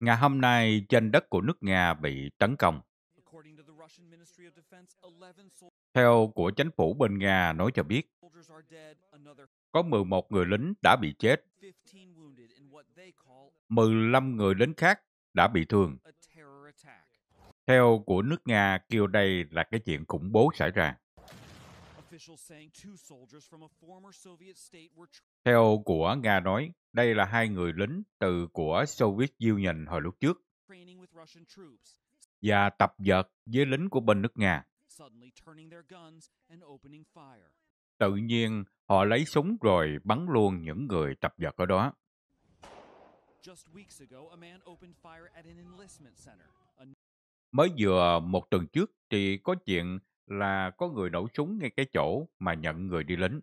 Ngày hôm nay, trên đất của nước Nga bị tấn công. Theo của chính phủ bên Nga nói cho biết, có 11 người lính đã bị chết, 15 người lính khác đã bị thương. Theo của nước Nga kêu đây là cái chuyện khủng bố xảy ra. Theo của Nga nói, đây là hai người lính từ của Soviet Union hồi lúc trước và tập dượt với lính của bên nước Nga. Tự nhiên, họ lấy súng rồi bắn luôn những người tập dượt ở đó. Mới vừa một tuần trước thì có chuyện là có người nổ súng ngay cái chỗ mà nhận người đi lính.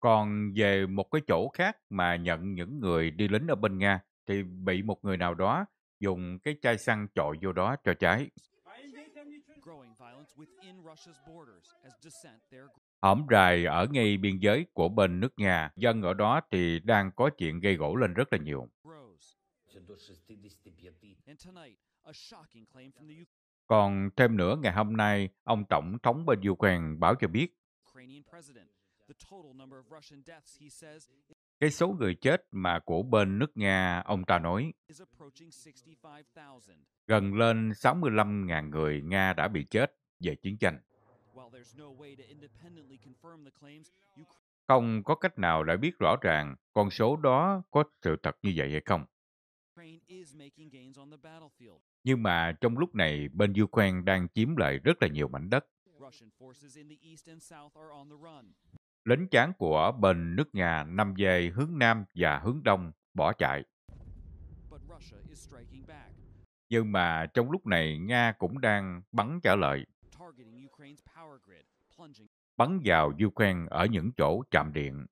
Còn về một cái chỗ khác mà nhận những người đi lính ở bên Nga thì bị một người nào đó dùng cái chai xăng chọi vô đó cho cháy. Hõm rài ở ngay biên giới của bên nước Nga, dân ở đó thì đang có chuyện gây gỗ lên rất là nhiều. Còn thêm nữa, ngày hôm nay, ông Tổng thống bên Ukraine báo cho biết cái số người chết mà của bên nước Nga, ông ta nói, gần lên 65.000 người Nga đã bị chết về chiến tranh. Không có cách nào để biết rõ ràng con số đó có sự thật như vậy hay không. Nhưng mà trong lúc này, bên Ukraine đang chiếm lại rất là nhiều mảnh đất. Lính chán của bên nước Nga nằm về hướng Nam và hướng Đông bỏ chạy. Nhưng mà trong lúc này, Nga cũng đang bắn trả lại, bắn vào Ukraine ở những chỗ chạm điện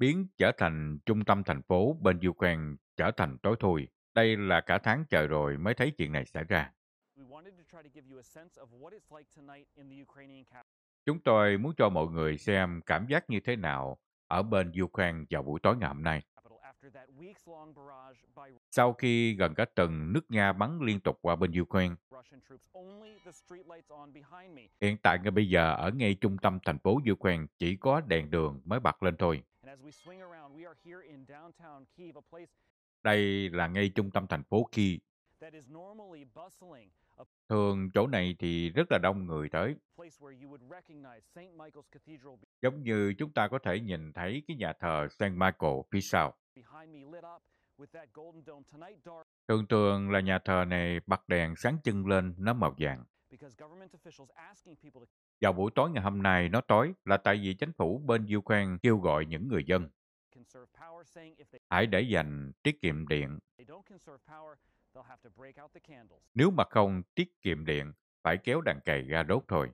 biến trở thành trung tâm thành phố bên Ukraine trở thành tối thui. Đây là cả tháng trời rồi mới thấy chuyện này xảy ra. Chúng tôi muốn cho mọi người xem cảm giác như thế nào ở bên Ukraine vào buổi tối ngày hôm nay. Sau khi gần cả tuần nước Nga bắn liên tục qua bên Ukraine, hiện tại ngay bây giờ ở ngay trung tâm thành phố Ukraine chỉ có đèn đường mới bật lên thôi. Đây là ngay trung tâm thành phố Kiev. Thường chỗ này thì rất là đông người tới. Giống như chúng ta có thể nhìn thấy cái nhà thờ St. Michael phía sau. Thường thường là nhà thờ này bật đèn sáng trưng lên nó màu vàng. Vào buổi tối ngày hôm nay nó tối là tại vì chính phủ bên Ukraine kêu gọi những người dân hãy để dành tiết kiệm điện. Nếu mà không tiết kiệm điện, phải kéo đàn cày ra đốt thôi.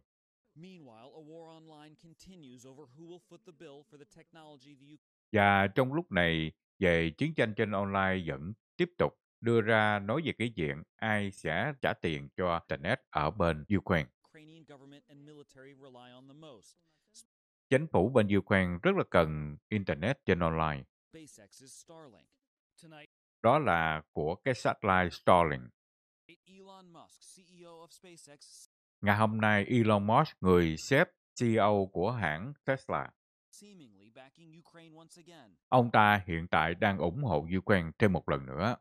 Và trong lúc này, về chiến tranh trên online vẫn tiếp tục đưa ra nói về cái chuyện ai sẽ trả tiền cho Internet ở bên Ukraine. Chính phủ bên Ukraine rất là cần Internet trên online. Đó là của cái satellite Starlink. E Ngày hôm nay, Elon Musk, người sếp CEO của hãng Tesla, Ông ta hiện tại đang ủng hộ Ukraine thêm một lần nữa.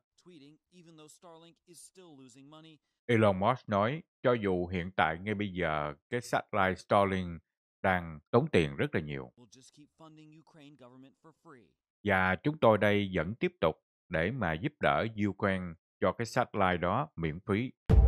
Elon Musk nói, cho dù hiện tại ngay bây giờ cái satellite Starlink đang tốn tiền rất là nhiều. Và chúng tôi đây vẫn tiếp tục để mà giúp đỡ Ukraine cho cái satellite đó miễn phí.